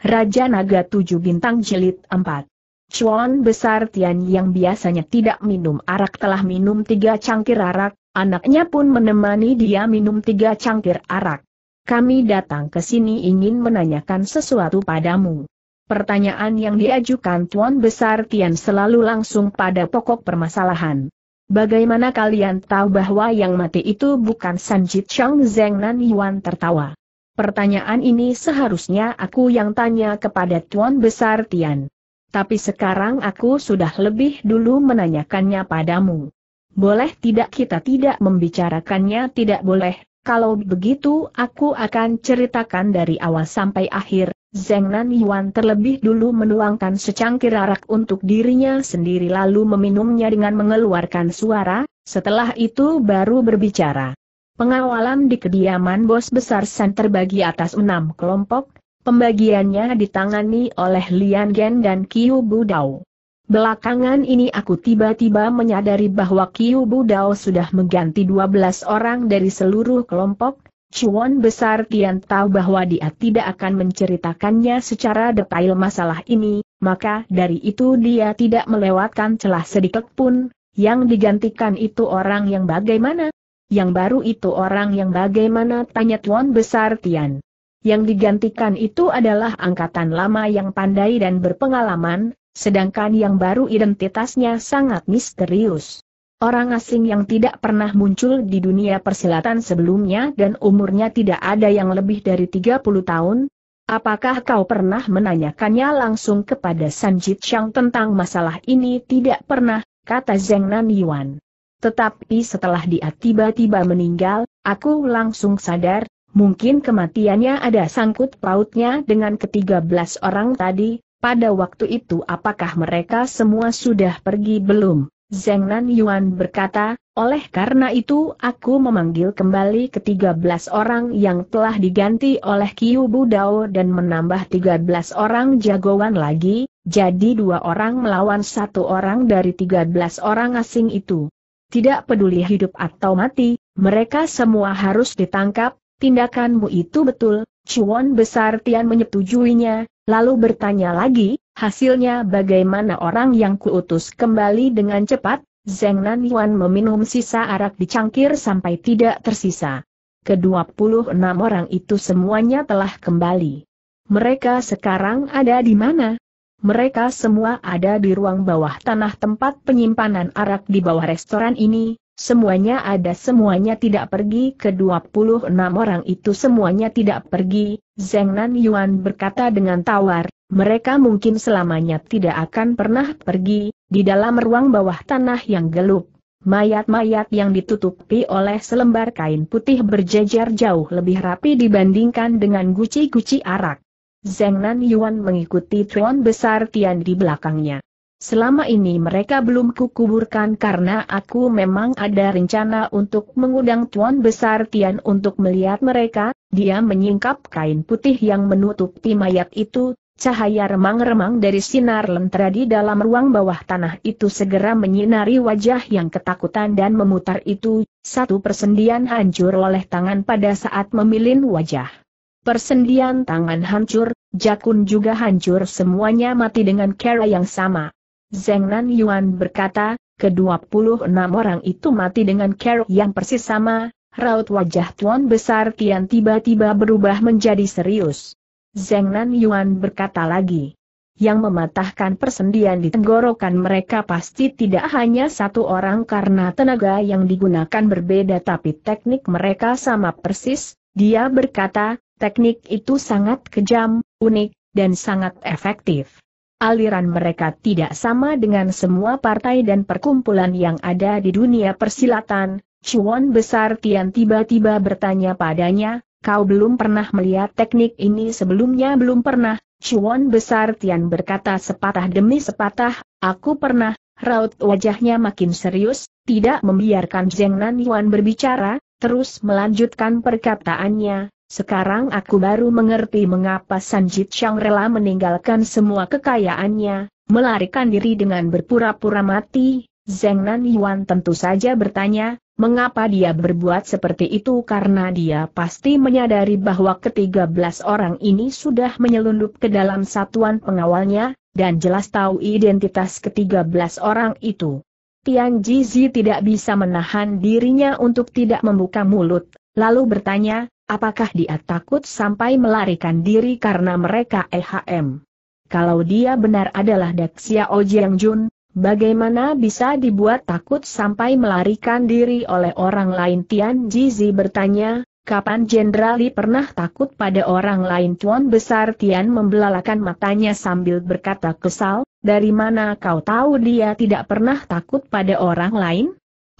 Raja Naga Tujuh Bintang Jelit 4 Chuan Besar Tian yang biasanya tidak minum arak telah minum tiga cangkir arak, anaknya pun menemani dia minum tiga cangkir arak. Kami datang ke sini ingin menanyakan sesuatu padamu. Pertanyaan yang diajukan Chuan Besar Tian selalu langsung pada pokok permasalahan. Bagaimana kalian tahu bahwa yang mati itu bukan Sanjit Chang Zeng Nan Yuan tertawa? Pertanyaan ini seharusnya aku yang tanya kepada Tuan Besar Tian. Tapi sekarang aku sudah lebih dulu menanyakannya padamu. Boleh tidak kita tidak membicarakannya tidak boleh, kalau begitu aku akan ceritakan dari awal sampai akhir, Zeng Nan Yuan terlebih dulu menuangkan secangkir arak untuk dirinya sendiri lalu meminumnya dengan mengeluarkan suara, setelah itu baru berbicara. Pengawalan di kediaman bos besar San terbagi atas enam kelompok, pembagiannya ditangani oleh Lian Gen dan Kiu Budao. Belakangan ini aku tiba-tiba menyadari bahwa Kiu Budao sudah mengganti 12 orang dari seluruh kelompok, Chuan besar Tian tahu bahwa dia tidak akan menceritakannya secara detail masalah ini, maka dari itu dia tidak melewatkan celah sedikit pun, yang digantikan itu orang yang bagaimana? yang baru itu orang yang bagaimana tanya Tuan Besar Tian. Yang digantikan itu adalah angkatan lama yang pandai dan berpengalaman, sedangkan yang baru identitasnya sangat misterius. Orang asing yang tidak pernah muncul di dunia persilatan sebelumnya dan umurnya tidak ada yang lebih dari 30 tahun, apakah kau pernah menanyakannya langsung kepada Sanjit Chang tentang masalah ini tidak pernah, kata Zeng Nan Yuan. Tetapi setelah dia tiba-tiba meninggal, aku langsung sadar, mungkin kematiannya ada sangkut pautnya dengan ketiga belas orang tadi, pada waktu itu apakah mereka semua sudah pergi belum? Zeng Nan Yuan berkata, oleh karena itu aku memanggil kembali ketiga belas orang yang telah diganti oleh Kiu Budao dan menambah tiga belas orang jagoan lagi, jadi dua orang melawan satu orang dari tiga belas orang asing itu. Tidak peduli hidup atau mati, mereka semua harus ditangkap, tindakanmu itu betul, Chuan Besar Tian menyetujuinya, lalu bertanya lagi, hasilnya bagaimana orang yang kuutus kembali dengan cepat, Zeng Nan Yuan meminum sisa arak di cangkir sampai tidak tersisa. Kedua puluh enam orang itu semuanya telah kembali. Mereka sekarang ada di mana? Mereka semua ada di ruang bawah tanah tempat penyimpanan arak di bawah restoran ini, semuanya ada semuanya tidak pergi ke 26 orang itu semuanya tidak pergi, Zeng Nan Yuan berkata dengan tawar, mereka mungkin selamanya tidak akan pernah pergi, di dalam ruang bawah tanah yang gelap. Mayat-mayat yang ditutupi oleh selembar kain putih berjejer jauh lebih rapi dibandingkan dengan guci-guci arak. Zeng Nan Yuan mengikuti Tuan Besar Tian di belakangnya. Selama ini mereka belum kukuburkan karena aku memang ada rencana untuk mengundang Tuan Besar Tian untuk melihat mereka, dia menyingkap kain putih yang menutupi mayat itu, cahaya remang-remang dari sinar lentera di dalam ruang bawah tanah itu segera menyinari wajah yang ketakutan dan memutar itu, satu persendian hancur oleh tangan pada saat memilin wajah. Persendian tangan hancur, Jakun juga hancur semuanya mati dengan cara yang sama. Zeng Nan Yuan berkata, ke-26 orang itu mati dengan cara yang persis sama, raut wajah Tuan Besar Tian tiba-tiba berubah menjadi serius. Zeng Nan Yuan berkata lagi, yang mematahkan persendian di tenggorokan mereka pasti tidak hanya satu orang karena tenaga yang digunakan berbeda tapi teknik mereka sama persis, dia berkata, Teknik itu sangat kejam, unik, dan sangat efektif. Aliran mereka tidak sama dengan semua partai dan perkumpulan yang ada di dunia persilatan. Chuan Besar Tian tiba-tiba bertanya padanya, kau belum pernah melihat teknik ini sebelumnya belum pernah. Chuan Besar Tian berkata sepatah demi sepatah, aku pernah, raut wajahnya makin serius, tidak membiarkan Zheng Nan Yuan berbicara, terus melanjutkan perkataannya, sekarang aku baru mengerti mengapa Sanjit Chang rela meninggalkan semua kekayaannya, melarikan diri dengan berpura-pura mati. Zeng Nan Yuan tentu saja bertanya, mengapa dia berbuat seperti itu karena dia pasti menyadari bahwa ketiga belas orang ini sudah menyelundup ke dalam satuan pengawalnya, dan jelas tahu identitas ketiga belas orang itu. Tian Jizi tidak bisa menahan dirinya untuk tidak membuka mulut, lalu bertanya, Apakah dia takut sampai melarikan diri karena mereka EHM? Kalau dia benar adalah Dexia Ojiang Jun, bagaimana bisa dibuat takut sampai melarikan diri oleh orang lain Tian Jizi bertanya, kapan Jenderal Li pernah takut pada orang lain Tuan Besar Tian membelalakan matanya sambil berkata kesal, dari mana kau tahu dia tidak pernah takut pada orang lain?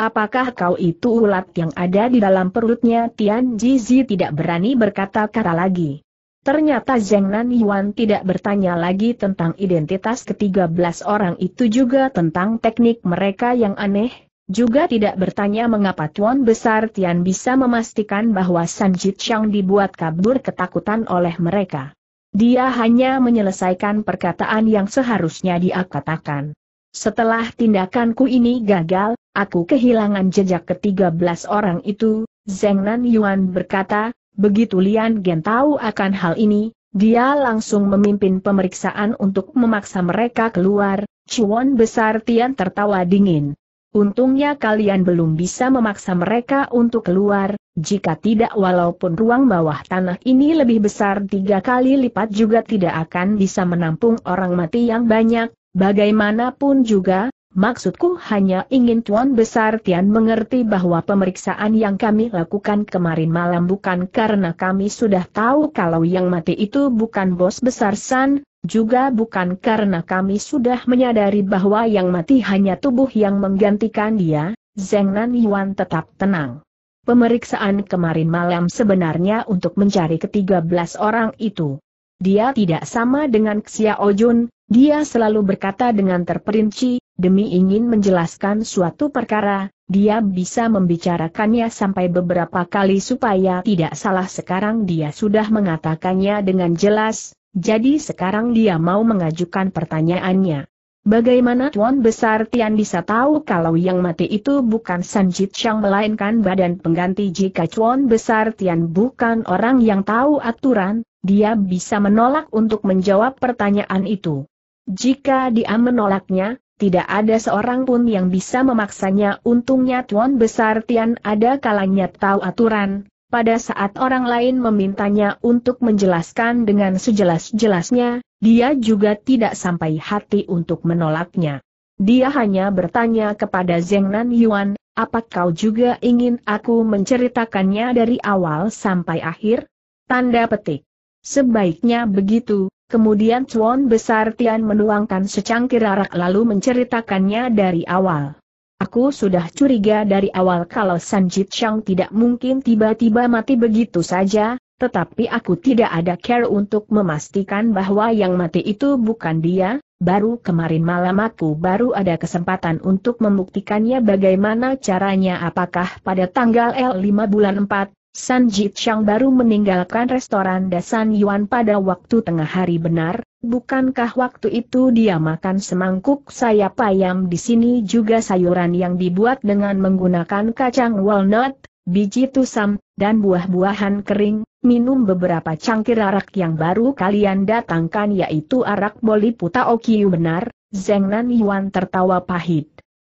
Apakah kau itu ulat yang ada di dalam perutnya? Tian Jizi tidak berani berkata-kata lagi. Ternyata Zheng Nan Yuan tidak bertanya lagi tentang identitas ketiga belas orang itu juga tentang teknik mereka yang aneh, juga tidak bertanya mengapa Tuan Besar Tian bisa memastikan bahwa San Chang dibuat kabur ketakutan oleh mereka. Dia hanya menyelesaikan perkataan yang seharusnya dia katakan. Setelah tindakanku ini gagal, aku kehilangan jejak ketiga belas orang itu, Zeng Nan Yuan berkata, begitu Lian Gen tahu akan hal ini, dia langsung memimpin pemeriksaan untuk memaksa mereka keluar, Chuan Besar Tian tertawa dingin. Untungnya kalian belum bisa memaksa mereka untuk keluar, jika tidak walaupun ruang bawah tanah ini lebih besar tiga kali lipat juga tidak akan bisa menampung orang mati yang banyak, bagaimanapun juga, Maksudku hanya ingin Tuan Besar Tian mengerti bahwa pemeriksaan yang kami lakukan kemarin malam bukan karena kami sudah tahu kalau yang mati itu bukan bos besar San, juga bukan karena kami sudah menyadari bahwa yang mati hanya tubuh yang menggantikan dia, Zeng Nan Yuan tetap tenang. Pemeriksaan kemarin malam sebenarnya untuk mencari ke-13 orang itu. Dia tidak sama dengan Xiao Jun, dia selalu berkata dengan terperinci, demi ingin menjelaskan suatu perkara, dia bisa membicarakannya sampai beberapa kali supaya tidak salah sekarang dia sudah mengatakannya dengan jelas, jadi sekarang dia mau mengajukan pertanyaannya. Bagaimana Tuan Besar Tian bisa tahu kalau yang mati itu bukan San Jit Shang melainkan badan pengganti jika Tuan Besar Tian bukan orang yang tahu aturan, dia bisa menolak untuk menjawab pertanyaan itu. Jika dia menolaknya, tidak ada seorang pun yang bisa memaksanya untungnya Tuan Besar Tian ada kalanya tahu aturan, pada saat orang lain memintanya untuk menjelaskan dengan sejelas-jelasnya, dia juga tidak sampai hati untuk menolaknya. Dia hanya bertanya kepada Nan Yuan, apa kau juga ingin aku menceritakannya dari awal sampai akhir? Tanda petik. Sebaiknya begitu, Kemudian Chuan Besar Tian menuangkan secangkir arak lalu menceritakannya dari awal. Aku sudah curiga dari awal kalau Sanjit Chang tidak mungkin tiba-tiba mati begitu saja, tetapi aku tidak ada care untuk memastikan bahwa yang mati itu bukan dia, baru kemarin malam aku baru ada kesempatan untuk membuktikannya bagaimana caranya apakah pada tanggal L5 bulan 4, San Jichang baru meninggalkan restoran Dasan Yuan pada waktu tengah hari benar, bukankah waktu itu dia makan semangkuk sayap ayam di sini juga sayuran yang dibuat dengan menggunakan kacang walnut, biji tusam, dan buah-buahan kering, minum beberapa cangkir arak yang baru kalian datangkan yaitu arak boli puta benar, Zengnan Nan Yuan tertawa pahit.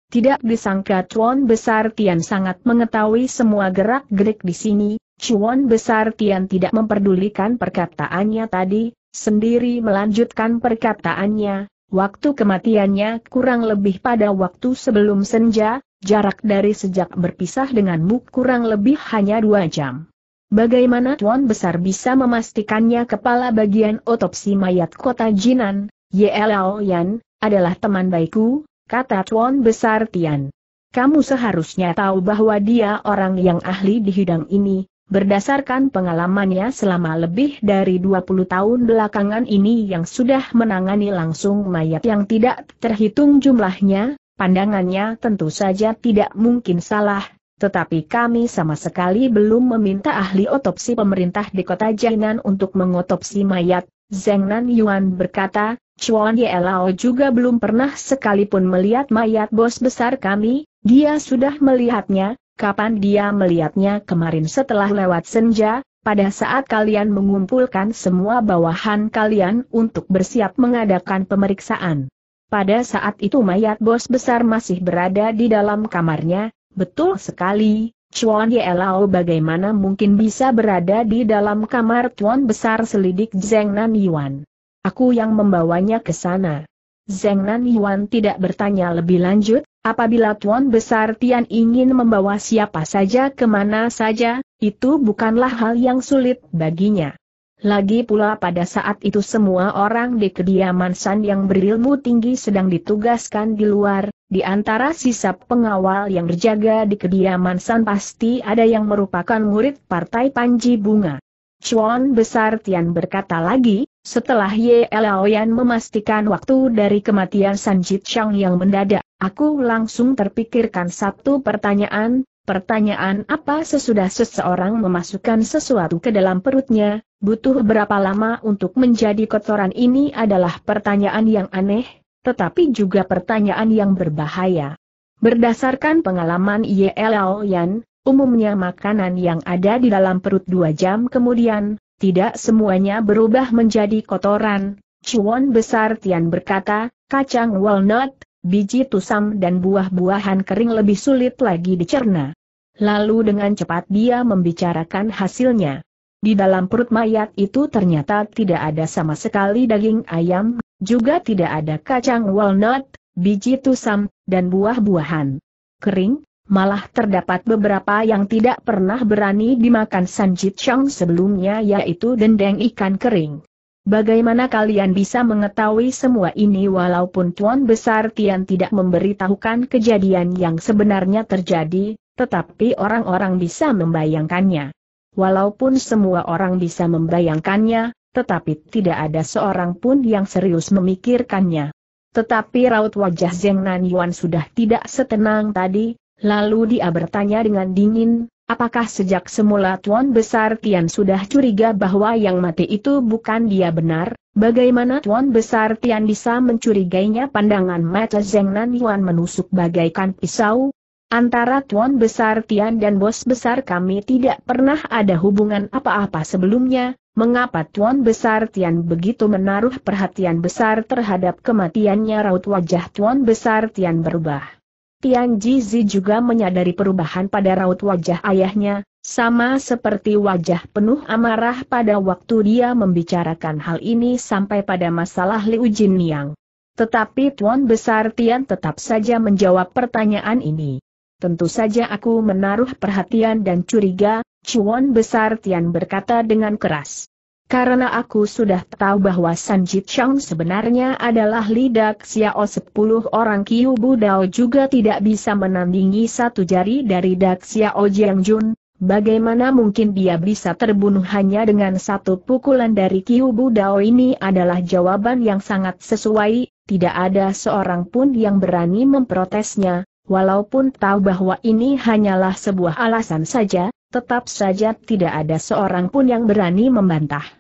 Tidak disangka Chuan Besar Tian sangat mengetahui semua gerak-gerik di sini, Chuan Besar Tian tidak memperdulikan perkataannya tadi, sendiri melanjutkan perkataannya, waktu kematiannya kurang lebih pada waktu sebelum senja, jarak dari sejak berpisah denganmu kurang lebih hanya dua jam. Bagaimana Tuan Besar bisa memastikannya kepala bagian otopsi mayat kota Jinan, Ye Lao Yan, adalah teman baikku, kata Tuan Besar Tian. Kamu seharusnya tahu bahwa dia orang yang ahli di hidang ini, berdasarkan pengalamannya selama lebih dari 20 tahun belakangan ini yang sudah menangani langsung mayat yang tidak terhitung jumlahnya, pandangannya tentu saja tidak mungkin salah, tetapi kami sama sekali belum meminta ahli otopsi pemerintah di kota Jainan untuk mengotopsi mayat, Zeng Nan Yuan berkata, Chuan Ye Lao juga belum pernah sekalipun melihat mayat bos besar kami, dia sudah melihatnya, kapan dia melihatnya kemarin setelah lewat senja, pada saat kalian mengumpulkan semua bawahan kalian untuk bersiap mengadakan pemeriksaan. Pada saat itu mayat bos besar masih berada di dalam kamarnya, betul sekali, Chuan Ye Lao bagaimana mungkin bisa berada di dalam kamar tuan besar selidik Zeng Nan Yuan aku yang membawanya ke sana. Zeng Nan Yuan tidak bertanya lebih lanjut, apabila Tuan Besar Tian ingin membawa siapa saja kemana saja, itu bukanlah hal yang sulit baginya. Lagi pula pada saat itu semua orang di kediaman San yang berilmu tinggi sedang ditugaskan di luar, di antara sisa pengawal yang berjaga di kediaman San pasti ada yang merupakan murid partai Panji Bunga. Chuan Besar Tian berkata lagi, setelah Ye Laoyan memastikan waktu dari kematian Sanjit Shang yang mendadak, aku langsung terpikirkan satu pertanyaan, pertanyaan apa sesudah seseorang memasukkan sesuatu ke dalam perutnya, butuh berapa lama untuk menjadi kotoran ini adalah pertanyaan yang aneh, tetapi juga pertanyaan yang berbahaya. Berdasarkan pengalaman Ye Laoyan, Umumnya makanan yang ada di dalam perut dua jam kemudian, tidak semuanya berubah menjadi kotoran. Chuan Besar Tian berkata, kacang walnut, biji tusam dan buah-buahan kering lebih sulit lagi dicerna. Lalu dengan cepat dia membicarakan hasilnya. Di dalam perut mayat itu ternyata tidak ada sama sekali daging ayam, juga tidak ada kacang walnut, biji tusam, dan buah-buahan. Kering, malah terdapat beberapa yang tidak pernah berani dimakan Sanjit Chang sebelumnya yaitu dendeng ikan kering. Bagaimana kalian bisa mengetahui semua ini walaupun Tuan Besar Tian tidak memberitahukan kejadian yang sebenarnya terjadi, tetapi orang-orang bisa membayangkannya. Walaupun semua orang bisa membayangkannya, tetapi tidak ada seorang pun yang serius memikirkannya. Tetapi raut wajah Zheng Nan Yuan sudah tidak setenang tadi, Lalu dia bertanya dengan dingin, apakah sejak semula Tuan Besar Tian sudah curiga bahwa yang mati itu bukan dia benar? Bagaimana Tuan Besar Tian bisa mencurigainya pandangan mata Zeng Nan Yuan menusuk bagaikan pisau? Antara Tuan Besar Tian dan Bos Besar kami tidak pernah ada hubungan apa-apa sebelumnya, mengapa Tuan Besar Tian begitu menaruh perhatian besar terhadap kematiannya raut wajah Tuan Besar Tian berubah. Tian Jizi juga menyadari perubahan pada raut wajah ayahnya, sama seperti wajah penuh amarah pada waktu dia membicarakan hal ini sampai pada masalah Liu Jin Niang. Tetapi Tuan Besar Tian tetap saja menjawab pertanyaan ini. Tentu saja aku menaruh perhatian dan curiga, Cuan Besar Tian berkata dengan keras. Karena aku sudah tahu bahwa San Chang sebenarnya adalah lidak Xiao sepuluh orang Kiu Budao juga tidak bisa menandingi satu jari dari dak Xiao Jiang Jun, bagaimana mungkin dia bisa terbunuh hanya dengan satu pukulan dari Kiu Budao ini adalah jawaban yang sangat sesuai, tidak ada seorang pun yang berani memprotesnya, walaupun tahu bahwa ini hanyalah sebuah alasan saja, tetap saja tidak ada seorang pun yang berani membantah.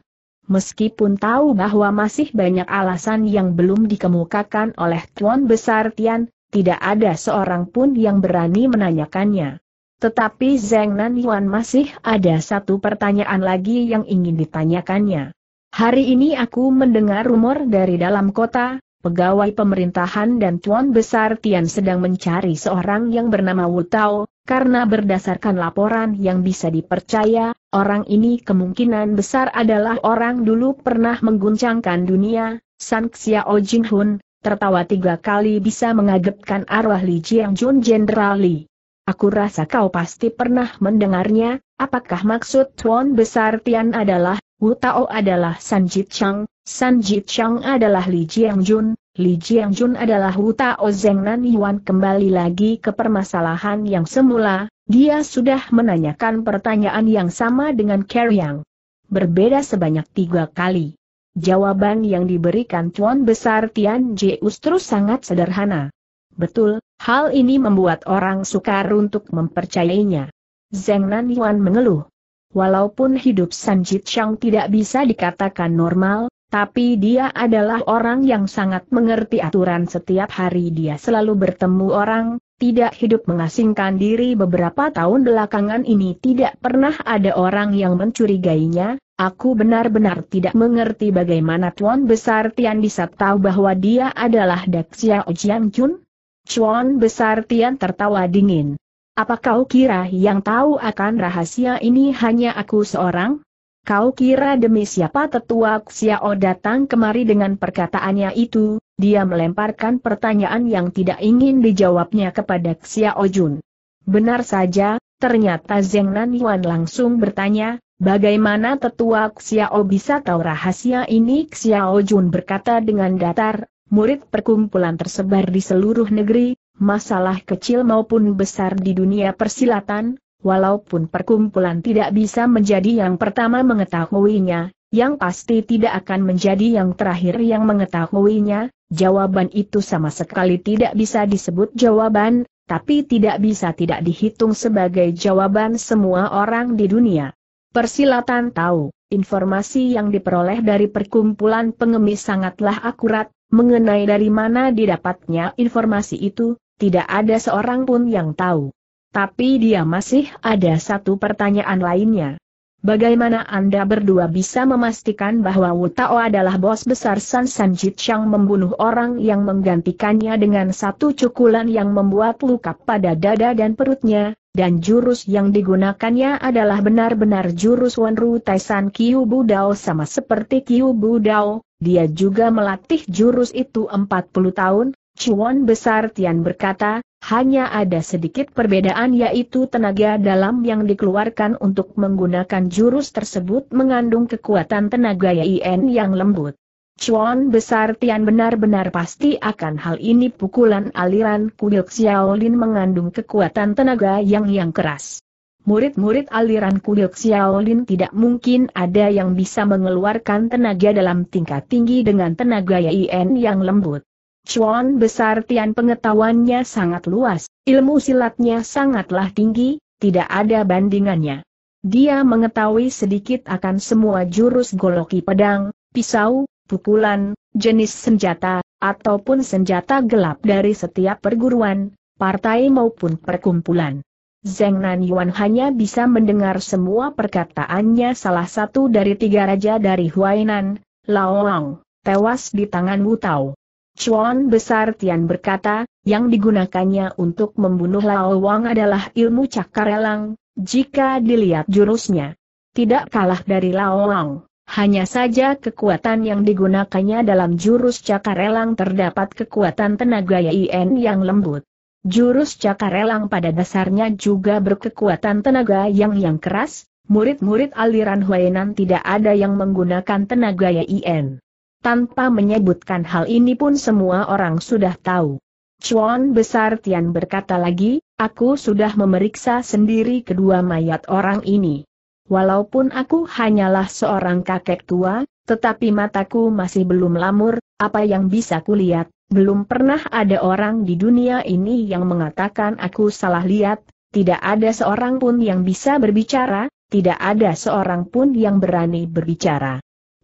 Meskipun tahu bahwa masih banyak alasan yang belum dikemukakan oleh Tuan Besar Tian, tidak ada seorang pun yang berani menanyakannya. Tetapi Zeng Nan Yuan masih ada satu pertanyaan lagi yang ingin ditanyakannya. Hari ini aku mendengar rumor dari dalam kota, pegawai pemerintahan dan Tuan Besar Tian sedang mencari seorang yang bernama Wu Tao, karena berdasarkan laporan yang bisa dipercaya, Orang ini kemungkinan besar adalah orang dulu pernah mengguncangkan dunia, San Xiao Jin Hun, tertawa tiga kali bisa mengagetkan arwah Li Jiang Jun Jenderal Li. Aku rasa kau pasti pernah mendengarnya, apakah maksud Tuan Besar Tian adalah Wu Tao adalah San Jit Chang, San Jit Chang adalah Li Jiang Jun, Li Jiang Jun adalah Wu Tao Zeng Nan Yuan kembali lagi ke permasalahan yang semula, dia sudah menanyakan pertanyaan yang sama dengan Carrie Yang. Berbeda sebanyak tiga kali. Jawaban yang diberikan Tuan Besar Tian Jie justru sangat sederhana. Betul, hal ini membuat orang sukar untuk mempercayainya. Zeng Nan Yuan mengeluh. Walaupun hidup Sanjit Shang tidak bisa dikatakan normal, tapi dia adalah orang yang sangat mengerti aturan setiap hari dia selalu bertemu orang, tidak hidup mengasingkan diri beberapa tahun belakangan ini tidak pernah ada orang yang mencurigainya, aku benar-benar tidak mengerti bagaimana Tuan Besar Tian bisa tahu bahwa dia adalah Daxia Ojiang Jun. Chuan Besar Tian tertawa dingin. Apa kau kira yang tahu akan rahasia ini hanya aku seorang? Kau kira demi siapa tetua Xiao datang kemari dengan perkataannya itu, dia melemparkan pertanyaan yang tidak ingin dijawabnya kepada Xiao Jun. Benar saja, ternyata Zeng Nan Yuan langsung bertanya, bagaimana tetua Xiao bisa tahu rahasia ini? Xiao Jun berkata dengan datar, murid perkumpulan tersebar di seluruh negeri, masalah kecil maupun besar di dunia persilatan, walaupun perkumpulan tidak bisa menjadi yang pertama mengetahuinya, yang pasti tidak akan menjadi yang terakhir yang mengetahuinya, jawaban itu sama sekali tidak bisa disebut jawaban, tapi tidak bisa tidak dihitung sebagai jawaban semua orang di dunia. Persilatan tahu, informasi yang diperoleh dari perkumpulan pengemis sangatlah akurat, mengenai dari mana didapatnya informasi itu, tidak ada seorang pun yang tahu. Tapi dia masih ada satu pertanyaan lainnya. Bagaimana Anda berdua bisa memastikan bahwa Wu Tao adalah bos besar San San Jit Chang membunuh orang yang menggantikannya dengan satu cukulan yang membuat luka pada dada dan perutnya, dan jurus yang digunakannya adalah benar-benar jurus Tai Taisan Kiu Budao sama seperti Kiu Budao, dia juga melatih jurus itu 40 tahun, Cuan Besar Tian berkata, hanya ada sedikit perbedaan yaitu tenaga dalam yang dikeluarkan untuk menggunakan jurus tersebut mengandung kekuatan tenaga Yin yang lembut. Cuan Besar Tian benar-benar pasti akan hal ini pukulan aliran kuil Xiaolin mengandung kekuatan tenaga yang yang keras. Murid-murid aliran kuil Xiaolin tidak mungkin ada yang bisa mengeluarkan tenaga dalam tingkat tinggi dengan tenaga Yin yang lembut. Chuan Besar Tian pengetahuannya sangat luas, ilmu silatnya sangatlah tinggi, tidak ada bandingannya. Dia mengetahui sedikit akan semua jurus goloki pedang, pisau, pukulan, jenis senjata, ataupun senjata gelap dari setiap perguruan, partai maupun perkumpulan. Zeng Nan Yuan hanya bisa mendengar semua perkataannya salah satu dari tiga raja dari Huainan, Laoang, tewas di tangan Wu Tao. Chuan Besar Tian berkata, yang digunakannya untuk membunuh Lao Wang adalah ilmu cakar elang. jika dilihat jurusnya. Tidak kalah dari Lao Wang. Hanya saja kekuatan yang digunakannya dalam jurus cakar elang terdapat kekuatan tenaga Yin yang lembut. Jurus cakar elang pada dasarnya juga berkekuatan tenaga yang yang keras, murid-murid aliran Huainan tidak ada yang menggunakan tenaga Yin. Tanpa menyebutkan hal ini pun semua orang sudah tahu. Chuan Besar Tian berkata lagi, aku sudah memeriksa sendiri kedua mayat orang ini. Walaupun aku hanyalah seorang kakek tua, tetapi mataku masih belum lamur, apa yang bisa kulihat, belum pernah ada orang di dunia ini yang mengatakan aku salah lihat, tidak ada seorang pun yang bisa berbicara, tidak ada seorang pun yang berani berbicara.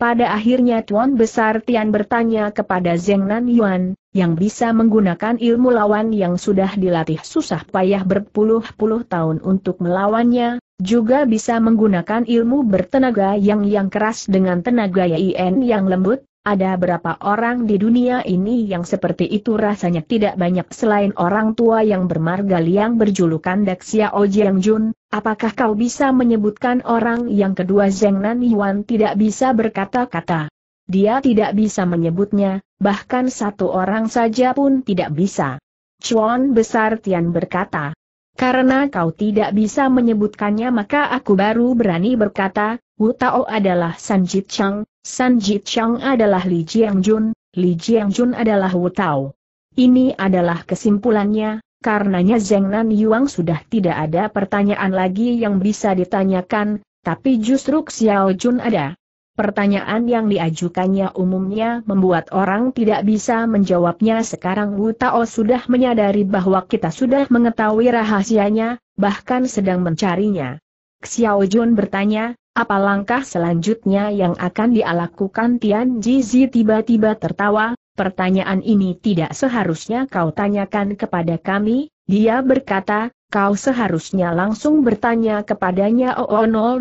Pada akhirnya Tuan Besar Tian bertanya kepada Zeng Nan Yuan, yang bisa menggunakan ilmu lawan yang sudah dilatih susah payah berpuluh-puluh tahun untuk melawannya, juga bisa menggunakan ilmu bertenaga yang yang keras dengan tenaga yin yang lembut, ada berapa orang di dunia ini yang seperti itu rasanya tidak banyak selain orang tua yang bermarga Liang berjulukan Daxia Ojiang Jun, apakah kau bisa menyebutkan orang yang kedua Zeng Nan Yuan tidak bisa berkata-kata? Dia tidak bisa menyebutnya, bahkan satu orang saja pun tidak bisa. Chuan Besar Tian berkata, karena kau tidak bisa menyebutkannya maka aku baru berani berkata, Wu Tao adalah San Jit Chang, San Jit Chang adalah Li Jiang Jun, Li Jiang Jun adalah Wu Tao. Ini adalah kesimpulannya, karenanya Zheng Nan Yuang sudah tidak ada pertanyaan lagi yang bisa ditanyakan, tapi justru Xiao Jun ada. Pertanyaan yang diajukannya umumnya membuat orang tidak bisa menjawabnya sekarang Wu Tao sudah menyadari bahwa kita sudah mengetahui rahasianya, bahkan sedang mencarinya. Xiao Jun bertanya, apa langkah selanjutnya yang akan dialakukan Tian Jizi tiba-tiba tertawa, pertanyaan ini tidak seharusnya kau tanyakan kepada kami, dia berkata, kau seharusnya langsung bertanya kepadanya oo 000000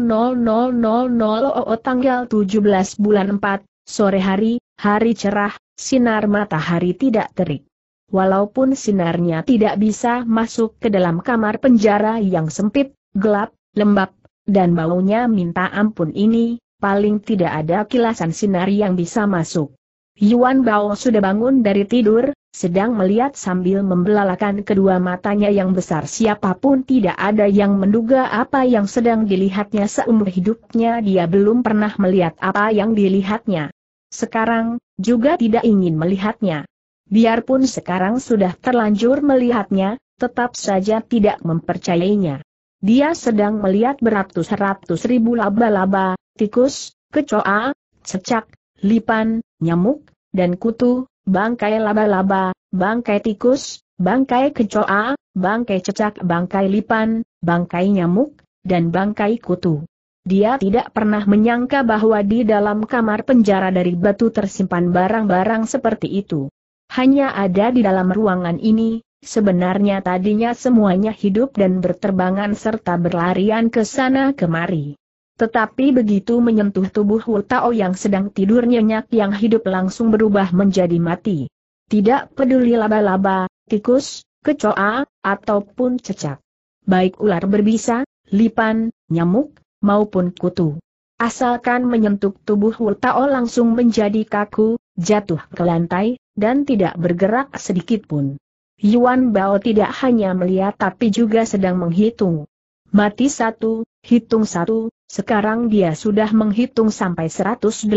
tanggal 17 bulan 4, sore hari, hari cerah, sinar matahari tidak terik. Walaupun sinarnya tidak bisa masuk ke dalam kamar penjara yang sempit, gelap, lembab dan baunya minta ampun ini, paling tidak ada kilasan sinar yang bisa masuk. Yuan Bao sudah bangun dari tidur, sedang melihat sambil membelalakan kedua matanya yang besar siapapun tidak ada yang menduga apa yang sedang dilihatnya seumur hidupnya dia belum pernah melihat apa yang dilihatnya. Sekarang, juga tidak ingin melihatnya. Biarpun sekarang sudah terlanjur melihatnya, tetap saja tidak mempercayainya. Dia sedang melihat beratus-ratus ribu laba-laba, tikus, kecoa, cecak, lipan, nyamuk, dan kutu, bangkai laba-laba, bangkai tikus, bangkai kecoa, bangkai cecak, bangkai lipan, bangkai nyamuk, dan bangkai kutu. Dia tidak pernah menyangka bahwa di dalam kamar penjara dari batu tersimpan barang-barang seperti itu. Hanya ada di dalam ruangan ini, Sebenarnya tadinya semuanya hidup dan berterbangan serta berlarian ke sana kemari. Tetapi begitu menyentuh tubuh Wutao yang sedang tidur nyenyak yang hidup langsung berubah menjadi mati. Tidak peduli laba-laba, tikus, kecoa, ataupun cecak. Baik ular berbisa, lipan, nyamuk, maupun kutu. Asalkan menyentuh tubuh Wutao langsung menjadi kaku, jatuh ke lantai, dan tidak bergerak sedikit pun. Yuan Bao tidak hanya melihat tapi juga sedang menghitung. Mati satu, hitung satu, sekarang dia sudah menghitung sampai 189.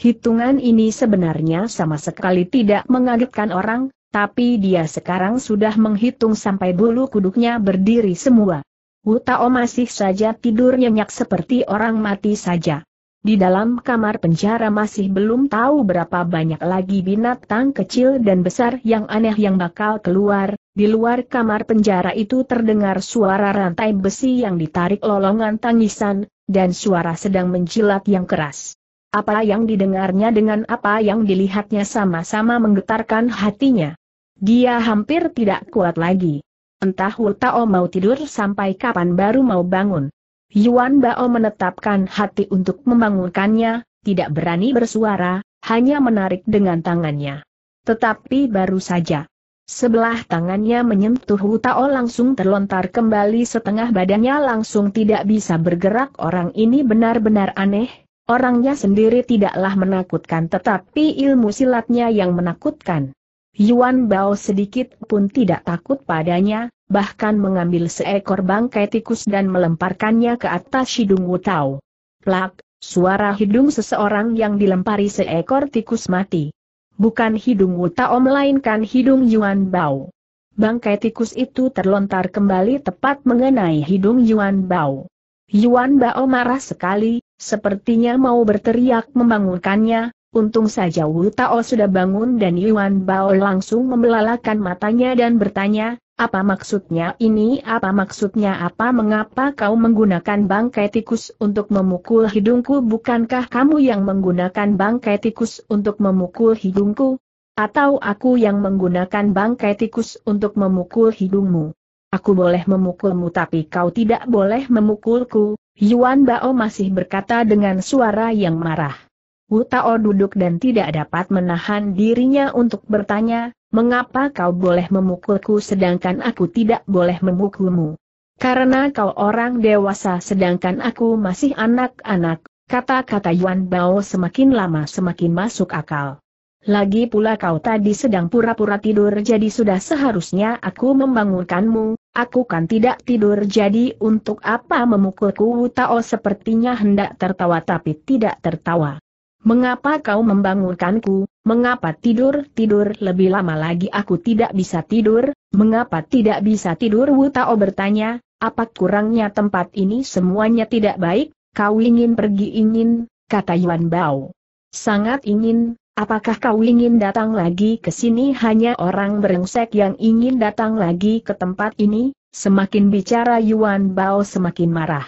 Hitungan ini sebenarnya sama sekali tidak mengagetkan orang, tapi dia sekarang sudah menghitung sampai bulu kuduknya berdiri semua. Wu Tao masih saja tidur nyenyak seperti orang mati saja. Di dalam kamar penjara masih belum tahu berapa banyak lagi binatang kecil dan besar yang aneh yang bakal keluar, di luar kamar penjara itu terdengar suara rantai besi yang ditarik lolongan tangisan, dan suara sedang menjilat yang keras. Apa yang didengarnya dengan apa yang dilihatnya sama-sama menggetarkan hatinya. Dia hampir tidak kuat lagi. Entah Hultao mau tidur sampai kapan baru mau bangun. Yuan Bao menetapkan hati untuk membangunkannya, tidak berani bersuara, hanya menarik dengan tangannya. Tetapi baru saja. Sebelah tangannya menyentuh Hu Tao langsung terlontar kembali setengah badannya langsung tidak bisa bergerak orang ini benar-benar aneh, orangnya sendiri tidaklah menakutkan tetapi ilmu silatnya yang menakutkan. Yuan Bao sedikit pun tidak takut padanya, bahkan mengambil seekor bangkai tikus dan melemparkannya ke atas hidung Wutau. Plak, suara hidung seseorang yang dilempari seekor tikus mati. Bukan hidung Wutau melainkan hidung Yuan Bao. Bangkai tikus itu terlontar kembali tepat mengenai hidung Yuan Bao. Yuan Bao marah sekali, sepertinya mau berteriak membangunkannya, untung saja Wu Tao sudah bangun dan Yuan Bao langsung membelalakan matanya dan bertanya, apa maksudnya ini? Apa maksudnya apa? Mengapa kau menggunakan bangkai tikus untuk memukul hidungku? Bukankah kamu yang menggunakan bangkai tikus untuk memukul hidungku? Atau aku yang menggunakan bangkai tikus untuk memukul hidungmu? Aku boleh memukulmu tapi kau tidak boleh memukulku, Yuan Bao masih berkata dengan suara yang marah. Wu Tao duduk dan tidak dapat menahan dirinya untuk bertanya, mengapa kau boleh memukulku sedangkan aku tidak boleh memukulmu? Karena kau orang dewasa sedangkan aku masih anak-anak, kata-kata Yuan Bao semakin lama semakin masuk akal. Lagi pula kau tadi sedang pura-pura tidur jadi sudah seharusnya aku membangunkanmu, aku kan tidak tidur jadi untuk apa memukulku Tao sepertinya hendak tertawa tapi tidak tertawa. Mengapa kau membangunkanku? Mengapa tidur-tidur lebih lama lagi aku tidak bisa tidur? Mengapa tidak bisa tidur? Wu Tao bertanya, apa kurangnya tempat ini semuanya tidak baik? Kau ingin pergi ingin, kata Yuan Bao. Sangat ingin, apakah kau ingin datang lagi ke sini? Hanya orang berengsek yang ingin datang lagi ke tempat ini? Semakin bicara Yuan Bao semakin marah.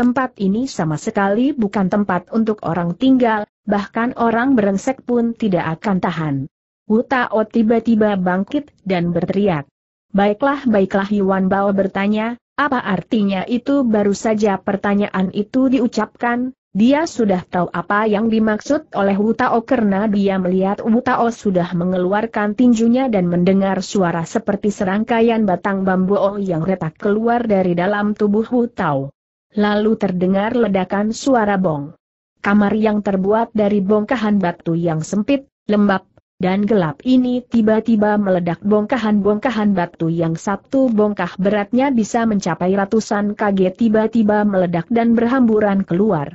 Tempat ini sama sekali bukan tempat untuk orang tinggal, bahkan orang berengsek pun tidak akan tahan. Wu Tao tiba-tiba bangkit dan berteriak. Baiklah baiklah Yuan Bao bertanya, apa artinya itu baru saja pertanyaan itu diucapkan, dia sudah tahu apa yang dimaksud oleh Wu Tao karena dia melihat Wu Tao sudah mengeluarkan tinjunya dan mendengar suara seperti serangkaian batang bambu yang retak keluar dari dalam tubuh Wu Tao. Lalu terdengar ledakan suara bong. Kamar yang terbuat dari bongkahan batu yang sempit, lembab, dan gelap ini tiba-tiba meledak bongkahan-bongkahan batu yang satu bongkah beratnya bisa mencapai ratusan kaget tiba-tiba meledak dan berhamburan keluar.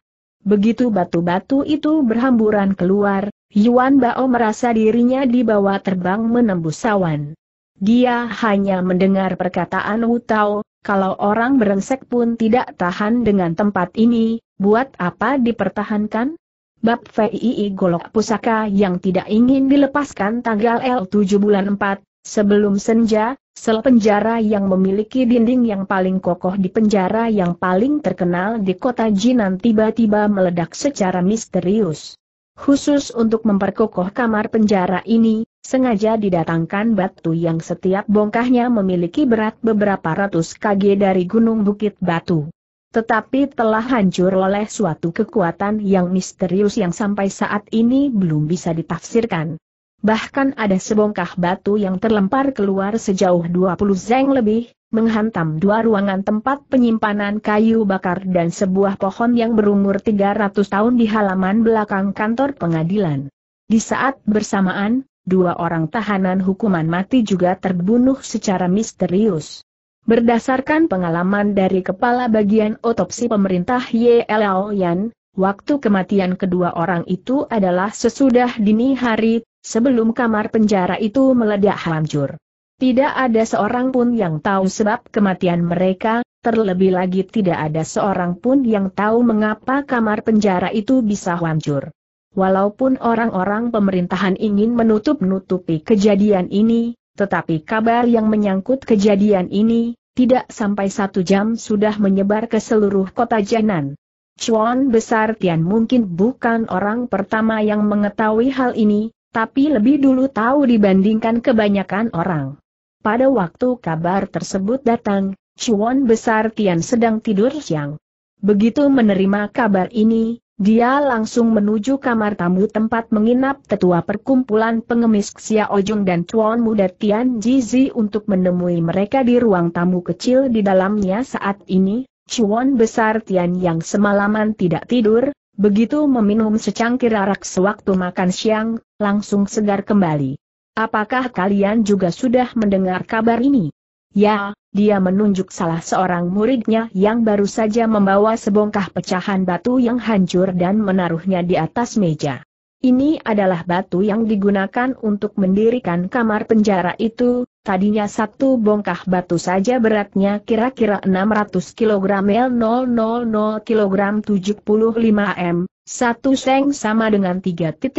Begitu batu-batu itu berhamburan keluar, Yuan Bao merasa dirinya dibawa terbang menembus awan. Dia hanya mendengar perkataan Wu Tao, kalau orang berengsek pun tidak tahan dengan tempat ini, buat apa dipertahankan? Bab VII Golok Pusaka yang tidak ingin dilepaskan tanggal L7 bulan 4, sebelum senja, sel penjara yang memiliki dinding yang paling kokoh di penjara yang paling terkenal di kota Jinan tiba-tiba meledak secara misterius. Khusus untuk memperkokoh kamar penjara ini, sengaja didatangkan batu yang setiap bongkahnya memiliki berat beberapa ratus kg dari Gunung Bukit Batu. Tetapi telah hancur oleh suatu kekuatan yang misterius yang sampai saat ini belum bisa ditafsirkan. Bahkan ada sebongkah batu yang terlempar keluar sejauh 20 zeng lebih, menghantam dua ruangan tempat penyimpanan kayu bakar dan sebuah pohon yang berumur 300 tahun di halaman belakang kantor pengadilan. Di saat bersamaan, dua orang tahanan hukuman mati juga terbunuh secara misterius. Berdasarkan pengalaman dari Kepala Bagian Otopsi Pemerintah YLAO Yan, waktu kematian kedua orang itu adalah sesudah dini hari, sebelum kamar penjara itu meledak hancur. Tidak ada seorang pun yang tahu sebab kematian mereka, terlebih lagi tidak ada seorang pun yang tahu mengapa kamar penjara itu bisa hancur. Walaupun orang-orang pemerintahan ingin menutup-nutupi kejadian ini, tetapi kabar yang menyangkut kejadian ini, tidak sampai satu jam sudah menyebar ke seluruh kota Janan. Chuan Besar Tian mungkin bukan orang pertama yang mengetahui hal ini, tapi lebih dulu tahu dibandingkan kebanyakan orang. Pada waktu kabar tersebut datang, Chuan Besar Tian sedang tidur siang. Begitu menerima kabar ini, dia langsung menuju kamar tamu tempat menginap tetua perkumpulan pengemis Xia Ojung dan Chuan Muda Tian Jizi untuk menemui mereka di ruang tamu kecil di dalamnya saat ini. Chuan Besar Tian yang semalaman tidak tidur, begitu meminum secangkir arak sewaktu makan siang, langsung segar kembali. Apakah kalian juga sudah mendengar kabar ini? Ya, dia menunjuk salah seorang muridnya yang baru saja membawa sebongkah pecahan batu yang hancur dan menaruhnya di atas meja. Ini adalah batu yang digunakan untuk mendirikan kamar penjara itu, tadinya satu bongkah batu saja beratnya kira-kira 600 kg L 000 kg 75 M, satu seng sama dengan 3.5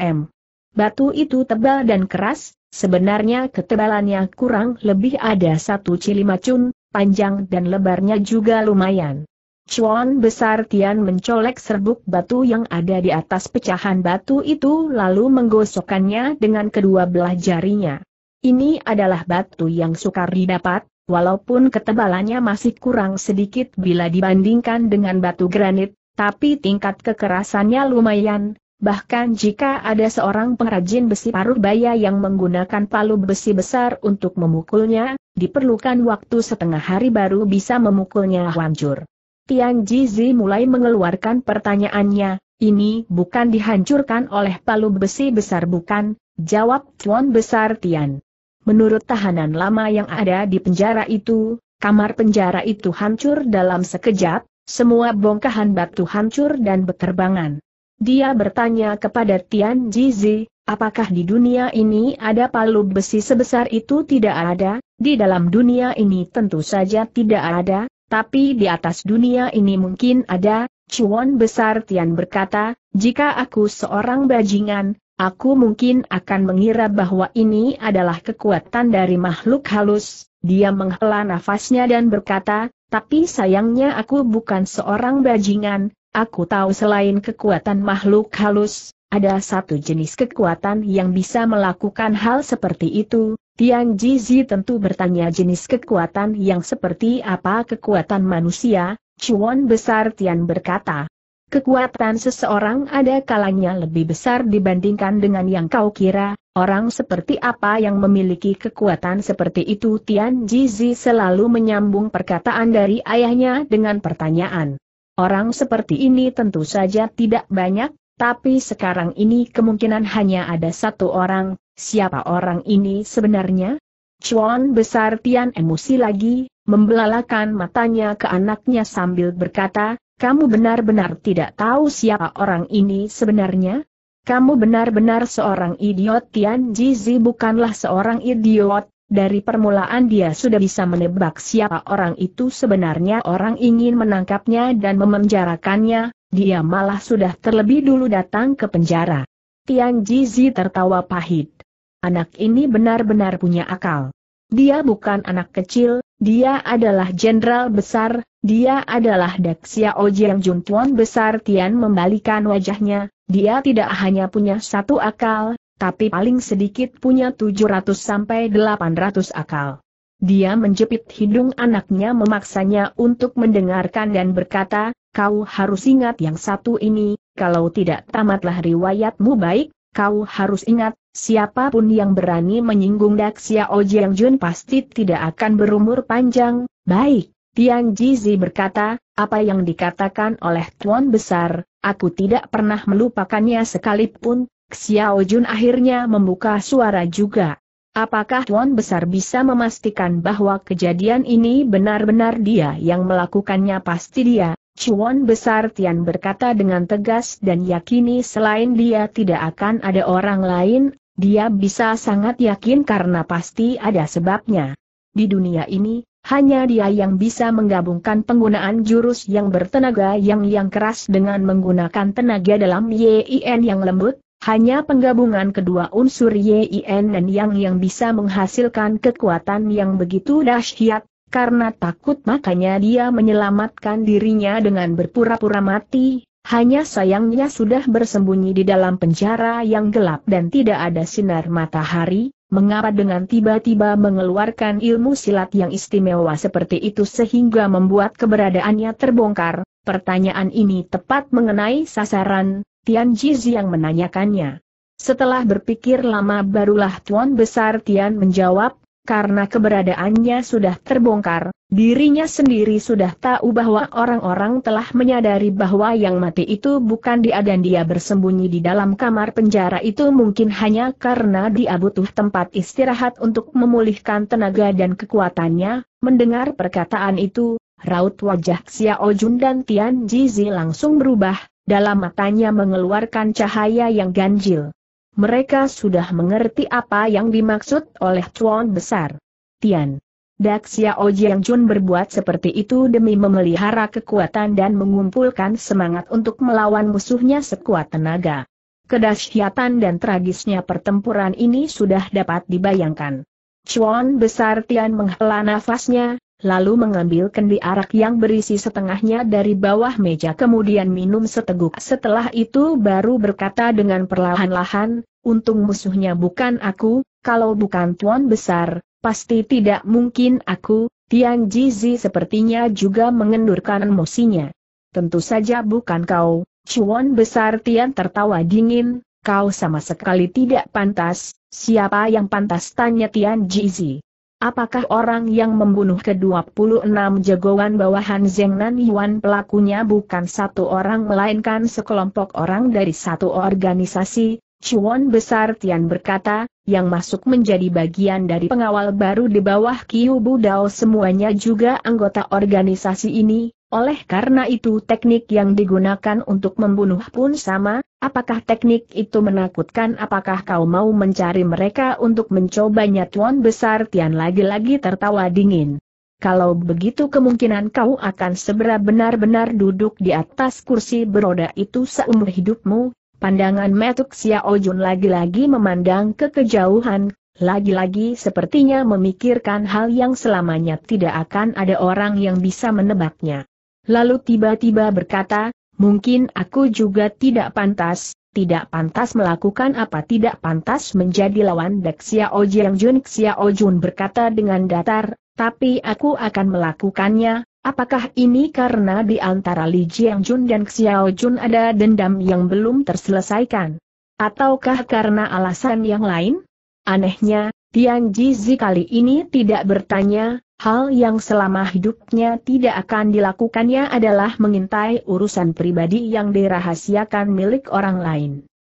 M. Batu itu tebal dan keras, sebenarnya ketebalannya kurang lebih ada satu macun, panjang dan lebarnya juga lumayan. Chuan Besar Tian mencolek serbuk batu yang ada di atas pecahan batu itu lalu menggosokkannya dengan kedua belah jarinya. Ini adalah batu yang sukar didapat, walaupun ketebalannya masih kurang sedikit bila dibandingkan dengan batu granit, tapi tingkat kekerasannya lumayan, Bahkan jika ada seorang pengrajin besi paruh baya yang menggunakan palu besi besar untuk memukulnya, diperlukan waktu setengah hari baru bisa memukulnya hancur. Tian Jizi mulai mengeluarkan pertanyaannya, ini bukan dihancurkan oleh palu besi besar bukan, jawab Tuan Besar Tian. Menurut tahanan lama yang ada di penjara itu, kamar penjara itu hancur dalam sekejap, semua bongkahan batu hancur dan berterbangan. Dia bertanya kepada Tian Jizi, apakah di dunia ini ada palu besi sebesar itu tidak ada, di dalam dunia ini tentu saja tidak ada, tapi di atas dunia ini mungkin ada, Chuan Besar Tian berkata, jika aku seorang bajingan, aku mungkin akan mengira bahwa ini adalah kekuatan dari makhluk halus, dia menghela nafasnya dan berkata, tapi sayangnya aku bukan seorang bajingan, Aku tahu selain kekuatan makhluk halus, ada satu jenis kekuatan yang bisa melakukan hal seperti itu. Tiang Jizi tentu bertanya jenis kekuatan yang seperti apa kekuatan manusia, Cuan Besar Tian berkata. Kekuatan seseorang ada kalanya lebih besar dibandingkan dengan yang kau kira, orang seperti apa yang memiliki kekuatan seperti itu Tian Jizi selalu menyambung perkataan dari ayahnya dengan pertanyaan. Orang seperti ini tentu saja tidak banyak, tapi sekarang ini kemungkinan hanya ada satu orang, siapa orang ini sebenarnya? Chuan besar Tian emosi lagi, membelalakan matanya ke anaknya sambil berkata, kamu benar-benar tidak tahu siapa orang ini sebenarnya? Kamu benar-benar seorang idiot Tian Jizi bukanlah seorang idiot, dari permulaan dia sudah bisa menebak siapa orang itu sebenarnya orang ingin menangkapnya dan memenjarakannya, dia malah sudah terlebih dulu datang ke penjara. Tiang Jizi tertawa pahit. Anak ini benar-benar punya akal. Dia bukan anak kecil, dia adalah jenderal besar, dia adalah Daxia Ojiang Juntuan besar Tian membalikan wajahnya, dia tidak hanya punya satu akal, tapi paling sedikit punya 700 sampai 800 akal. Dia menjepit hidung anaknya memaksanya untuk mendengarkan dan berkata, kau harus ingat yang satu ini, kalau tidak tamatlah riwayatmu baik, kau harus ingat, siapapun yang berani menyinggung Daxia Ojiang Jun pasti tidak akan berumur panjang, baik. Tiang Jizi berkata, apa yang dikatakan oleh Tuan Besar, aku tidak pernah melupakannya sekalipun, Xiao Jun akhirnya membuka suara juga. Apakah Tuan Besar bisa memastikan bahwa kejadian ini benar-benar dia yang melakukannya pasti dia? Cuan Besar Tian berkata dengan tegas dan yakini selain dia tidak akan ada orang lain, dia bisa sangat yakin karena pasti ada sebabnya. Di dunia ini, hanya dia yang bisa menggabungkan penggunaan jurus yang bertenaga yang yang keras dengan menggunakan tenaga dalam YIN yang lembut, hanya penggabungan kedua unsur Yin dan Yang yang bisa menghasilkan kekuatan yang begitu dahsyat, karena takut makanya dia menyelamatkan dirinya dengan berpura-pura mati, hanya sayangnya sudah bersembunyi di dalam penjara yang gelap dan tidak ada sinar matahari, mengapa dengan tiba-tiba mengeluarkan ilmu silat yang istimewa seperti itu sehingga membuat keberadaannya terbongkar, pertanyaan ini tepat mengenai sasaran, Tian yang menanyakannya. Setelah berpikir lama barulah Tuan Besar Tian menjawab, karena keberadaannya sudah terbongkar, dirinya sendiri sudah tahu bahwa orang-orang telah menyadari bahwa yang mati itu bukan dia dan dia bersembunyi di dalam kamar penjara itu mungkin hanya karena dia butuh tempat istirahat untuk memulihkan tenaga dan kekuatannya, mendengar perkataan itu, raut wajah Xiao Jun dan Tian Jizi langsung berubah, dalam matanya mengeluarkan cahaya yang ganjil. Mereka sudah mengerti apa yang dimaksud oleh Chuan Besar. Tian. Daxia Ojiang Jun berbuat seperti itu demi memelihara kekuatan dan mengumpulkan semangat untuk melawan musuhnya sekuat tenaga. Kedahsyatan dan tragisnya pertempuran ini sudah dapat dibayangkan. Chuan Besar Tian menghela nafasnya, lalu mengambil kendi arak yang berisi setengahnya dari bawah meja kemudian minum seteguk. Setelah itu baru berkata dengan perlahan-lahan, untung musuhnya bukan aku, kalau bukan tuan besar, pasti tidak mungkin aku, Tian Jizi sepertinya juga mengendurkan emosinya. Tentu saja bukan kau, Cuan besar Tian tertawa dingin, kau sama sekali tidak pantas, siapa yang pantas tanya Tian Jizi. Apakah orang yang membunuh ke-26 jagoan bawahan Zeng Nan Yuan pelakunya bukan satu orang melainkan sekelompok orang dari satu organisasi? Cuan Besar Tian berkata, yang masuk menjadi bagian dari pengawal baru di bawah Kiu Budao semuanya juga anggota organisasi ini, oleh karena itu teknik yang digunakan untuk membunuh pun sama, apakah teknik itu menakutkan apakah kau mau mencari mereka untuk mencobanya Tuan Besar Tian lagi-lagi tertawa dingin. Kalau begitu kemungkinan kau akan segera benar-benar duduk di atas kursi beroda itu seumur hidupmu, pandangan Metuk Xiao Jun lagi-lagi memandang ke kejauhan, lagi-lagi sepertinya memikirkan hal yang selamanya tidak akan ada orang yang bisa menebaknya. Lalu tiba-tiba berkata, mungkin aku juga tidak pantas, tidak pantas melakukan apa tidak pantas menjadi lawan Dek Xiao Jiang Jun Xiao Jun berkata dengan datar, tapi aku akan melakukannya, apakah ini karena di antara Li Jiang Jun dan Xiao Jun ada dendam yang belum terselesaikan? Ataukah karena alasan yang lain? Anehnya, Tian Jizi kali ini tidak bertanya, Hal yang selama hidupnya tidak akan dilakukannya adalah mengintai urusan pribadi yang dirahasiakan milik orang lain.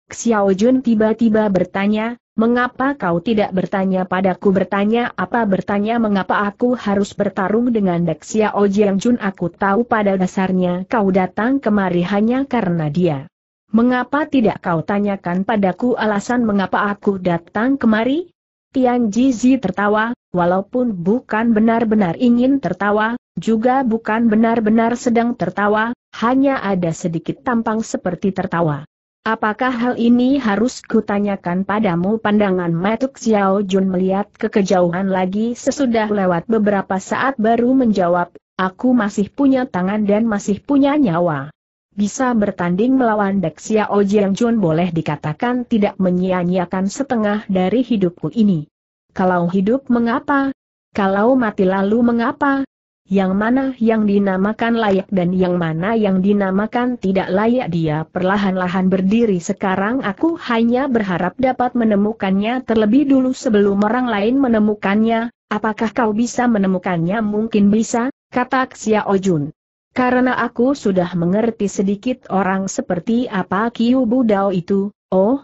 Xiao Jun tiba-tiba bertanya, Mengapa kau tidak bertanya padaku bertanya apa bertanya mengapa aku harus bertarung dengan Xiao Jiang Jun aku tahu pada dasarnya kau datang kemari hanya karena dia. Mengapa tidak kau tanyakan padaku alasan mengapa aku datang kemari? Tian Jizi tertawa, walaupun bukan benar-benar ingin tertawa, juga bukan benar-benar sedang tertawa, hanya ada sedikit tampang seperti tertawa. Apakah hal ini harus kutanyakan padamu pandangan Matuk Xiao Jun melihat kekejauhan lagi sesudah lewat beberapa saat baru menjawab, aku masih punya tangan dan masih punya nyawa bisa bertanding melawan Dexia Ojiang Jun boleh dikatakan tidak menyia-nyiakan setengah dari hidupku ini. Kalau hidup mengapa? Kalau mati lalu mengapa? Yang mana yang dinamakan layak dan yang mana yang dinamakan tidak layak dia perlahan-lahan berdiri sekarang aku hanya berharap dapat menemukannya terlebih dulu sebelum orang lain menemukannya, apakah kau bisa menemukannya mungkin bisa, kata Xia Ojun. Karena aku sudah mengerti sedikit orang seperti apa Kiu Budao itu, oh,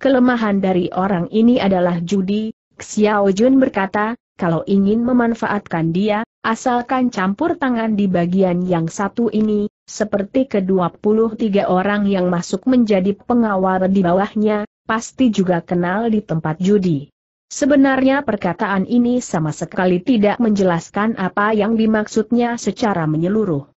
kelemahan dari orang ini adalah judi, Xiao Jun berkata, kalau ingin memanfaatkan dia, asalkan campur tangan di bagian yang satu ini, seperti ke-23 orang yang masuk menjadi pengawal di bawahnya, pasti juga kenal di tempat judi. Sebenarnya perkataan ini sama sekali tidak menjelaskan apa yang dimaksudnya secara menyeluruh.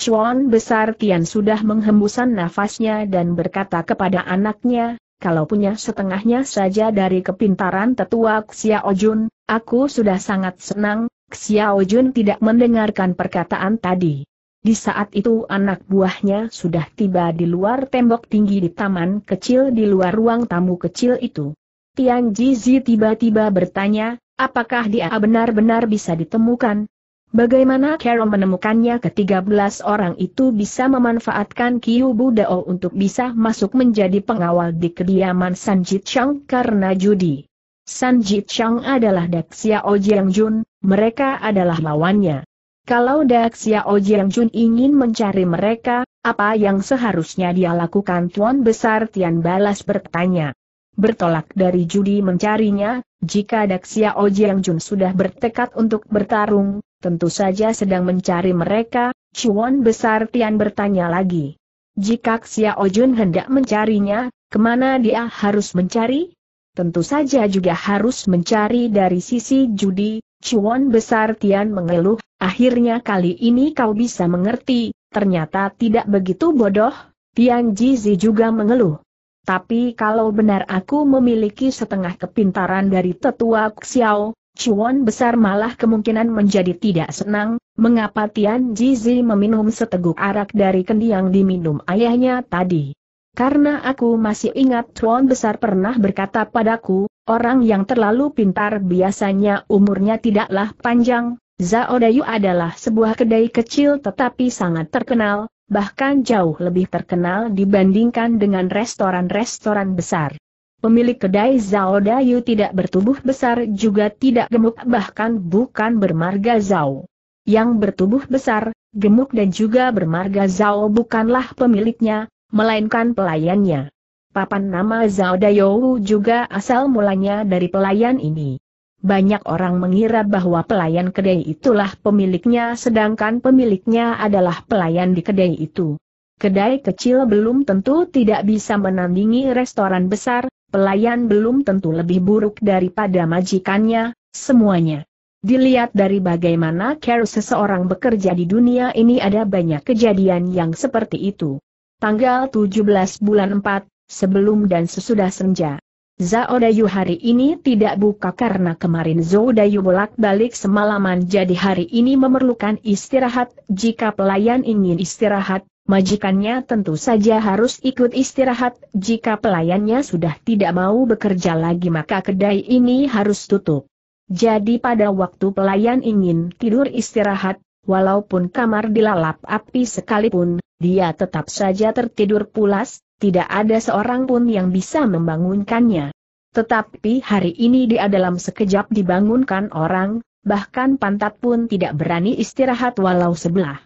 Chuan Besar Tian sudah menghembusan nafasnya dan berkata kepada anaknya, kalau punya setengahnya saja dari kepintaran tetua Xiao Jun, aku sudah sangat senang, Xiao Jun tidak mendengarkan perkataan tadi. Di saat itu anak buahnya sudah tiba di luar tembok tinggi di taman kecil di luar ruang tamu kecil itu. Tian Jizi tiba-tiba bertanya, apakah dia benar-benar bisa ditemukan? Bagaimana Carol menemukannya ke-13 orang itu bisa memanfaatkan Kiu Budao untuk bisa masuk menjadi pengawal di kediaman San Chang karena judi. San Chang adalah Daxia Ojiang Jun, mereka adalah lawannya. Kalau Daxia Ojiang Jun ingin mencari mereka, apa yang seharusnya dia lakukan Tuan Besar Tian Balas bertanya. Bertolak dari judi mencarinya, jika Oji Ojiang Jun sudah bertekad untuk bertarung, tentu saja sedang mencari mereka, Chuan Besar Tian bertanya lagi. Jika Xia Ojun hendak mencarinya, kemana dia harus mencari? Tentu saja juga harus mencari dari sisi judi, Chuan Besar Tian mengeluh, akhirnya kali ini kau bisa mengerti, ternyata tidak begitu bodoh, Tian Jizi juga mengeluh. Tapi kalau benar aku memiliki setengah kepintaran dari tetua Xiao, Chuan besar malah kemungkinan menjadi tidak senang, mengapa Tian Jizi meminum seteguk arak dari kendi yang diminum ayahnya tadi. Karena aku masih ingat Chuan besar pernah berkata padaku, orang yang terlalu pintar biasanya umurnya tidaklah panjang, Zhao Dayu adalah sebuah kedai kecil tetapi sangat terkenal, bahkan jauh lebih terkenal dibandingkan dengan restoran-restoran besar. Pemilik kedai Zhao Dayu tidak bertubuh besar juga tidak gemuk bahkan bukan bermarga Zhao. Yang bertubuh besar, gemuk dan juga bermarga Zhao bukanlah pemiliknya, melainkan pelayannya. Papan nama Zhao Dayu juga asal mulanya dari pelayan ini. Banyak orang mengira bahwa pelayan kedai itulah pemiliknya sedangkan pemiliknya adalah pelayan di kedai itu. Kedai kecil belum tentu tidak bisa menandingi restoran besar, pelayan belum tentu lebih buruk daripada majikannya, semuanya. Dilihat dari bagaimana care seseorang bekerja di dunia ini ada banyak kejadian yang seperti itu. Tanggal 17 bulan 4, sebelum dan sesudah senja. Zao Dayu hari ini tidak buka karena kemarin Zao Dayu bolak-balik semalaman jadi hari ini memerlukan istirahat. Jika pelayan ingin istirahat, majikannya tentu saja harus ikut istirahat. Jika pelayannya sudah tidak mau bekerja lagi maka kedai ini harus tutup. Jadi pada waktu pelayan ingin tidur istirahat, walaupun kamar dilalap api sekalipun, dia tetap saja tertidur pulas, tidak ada seorang pun yang bisa membangunkannya. Tetapi hari ini dia dalam sekejap dibangunkan orang, bahkan pantat pun tidak berani istirahat walau sebelah.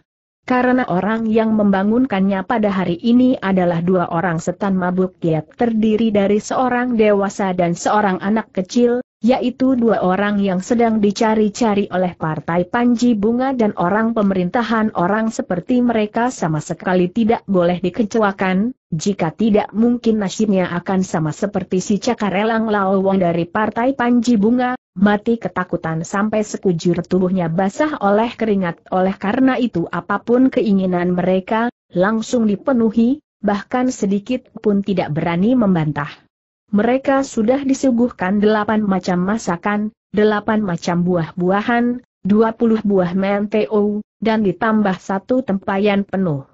Karena orang yang membangunkannya pada hari ini adalah dua orang setan mabuk yang terdiri dari seorang dewasa dan seorang anak kecil, yaitu dua orang yang sedang dicari-cari oleh Partai Panji Bunga dan orang pemerintahan orang seperti mereka sama sekali tidak boleh dikecewakan, jika tidak mungkin nasibnya akan sama seperti si cakarelang Wang dari Partai Panji Bunga, mati ketakutan sampai sekujur tubuhnya basah oleh keringat oleh karena itu apapun keinginan mereka, langsung dipenuhi, bahkan sedikit pun tidak berani membantah. Mereka sudah disuguhkan delapan macam masakan, delapan macam buah-buahan, dua puluh buah menteo, dan ditambah satu tempayan penuh